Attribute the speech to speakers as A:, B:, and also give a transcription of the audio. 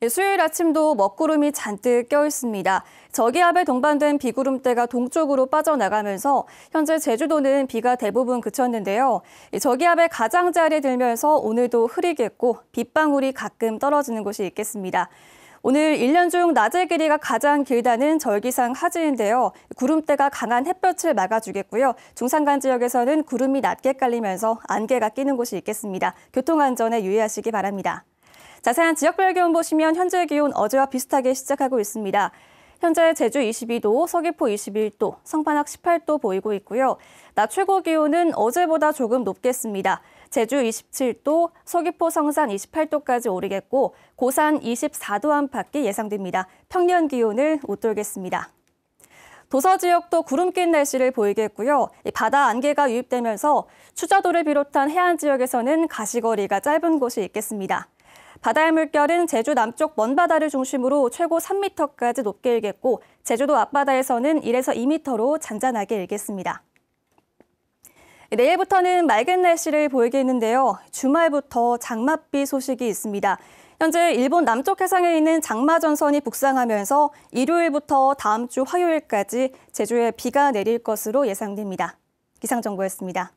A: 예, 수요일 아침도 먹구름이 잔뜩 껴있습니다. 저기압에 동반된 비구름대가 동쪽으로 빠져나가면서 현재 제주도는 비가 대부분 그쳤는데요. 저기압의 가장자리에 들면서 오늘도 흐리겠고 빗방울이 가끔 떨어지는 곳이 있겠습니다. 오늘 1년 중 낮의 길이가 가장 길다는 절기상 하지인데요. 구름대가 강한 햇볕을 막아주겠고요. 중산간 지역에서는 구름이 낮게 깔리면서 안개가 끼는 곳이 있겠습니다. 교통안전에 유의하시기 바랍니다. 자세한 지역별 기온 보시면 현재 기온 어제와 비슷하게 시작하고 있습니다. 현재 제주 22도, 서귀포 21도, 성판악 18도 보이고 있고요. 낮 최고 기온은 어제보다 조금 높겠습니다. 제주 27도, 서귀포 성산 28도까지 오르겠고 고산 24도 안팎이 예상됩니다. 평년 기온을 웃돌겠습니다. 도서 지역도 구름 낀 날씨를 보이겠고요. 바다 안개가 유입되면서 추자도를 비롯한 해안 지역에서는 가시거리가 짧은 곳이 있겠습니다. 바다의 물결은 제주 남쪽 먼 바다를 중심으로 최고 3m까지 높게 일겠고 제주도 앞바다에서는 1에서 2m로 잔잔하게 일겠습니다. 내일부터는 맑은 날씨를 보이게 했는데요. 주말부터 장맛비 소식이 있습니다. 현재 일본 남쪽 해상에 있는 장마 전선이 북상하면서 일요일부터 다음 주 화요일까지 제주에 비가 내릴 것으로 예상됩니다. 기상정보였습니다.